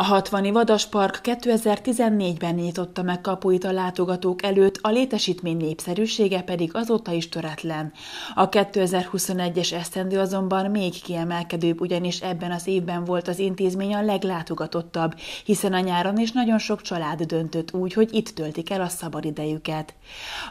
A 60 Vadas Park 2014-ben nyitotta meg kapuit a látogatók előtt, a létesítmény népszerűsége pedig azóta is töretlen. A 2021-es esztendő azonban még kiemelkedőbb, ugyanis ebben az évben volt az intézmény a leglátogatottabb, hiszen a nyáron is nagyon sok család döntött úgy, hogy itt töltik el a szabadidejüket.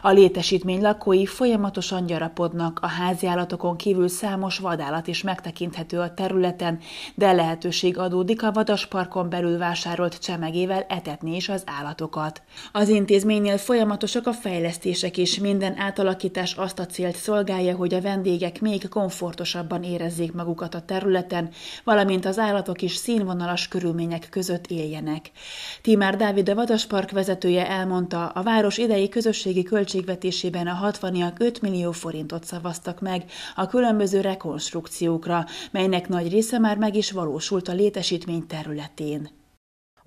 A létesítmény lakói folyamatosan gyarapodnak, a háziállatokon kívül számos vadállat is megtekinthető a területen, de lehetőség adódik a vadasparkon belül belül vásárolt csemegével etetni is az állatokat. Az intézménynél folyamatosak a fejlesztések is, minden átalakítás azt a célt szolgálja, hogy a vendégek még komfortosabban érezzék magukat a területen, valamint az állatok is színvonalas körülmények között éljenek. Timár Dávid a Vadaspark vezetője elmondta, a város idei közösségi költségvetésében a 60-iak 5 millió forintot szavaztak meg a különböző rekonstrukciókra, melynek nagy része már meg is valósult a létesítmény területén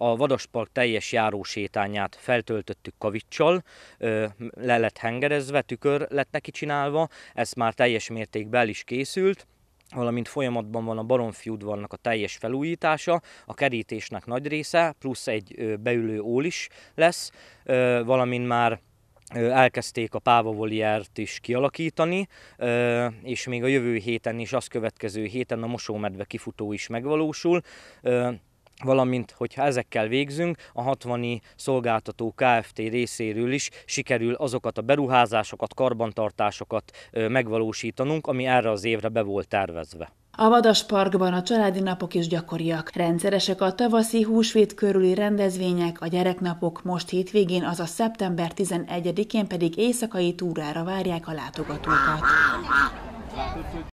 a Vadaspark teljes járósétányát feltöltöttük kavicsal, le lett hengerezve, tükör lett neki csinálva, ez már teljes mértékben is készült, valamint folyamatban van a Baromfi udvarnak a teljes felújítása, a kerítésnek nagy része, plusz egy beülő ól is lesz, valamint már elkezdték a pávavoliert is kialakítani, és még a jövő héten és az következő héten a mosómedve kifutó is megvalósul valamint hogyha ezekkel végzünk, a 60 szolgáltató KFT részéről is sikerül azokat a beruházásokat, karbantartásokat megvalósítanunk, ami erre az évre be volt tervezve. A Vadasparkban a családi napok is gyakoriak. Rendszeresek a tavaszi húsvét körüli rendezvények, a gyereknapok most hétvégén, azaz szeptember 11-én pedig éjszakai túrára várják a látogatókat.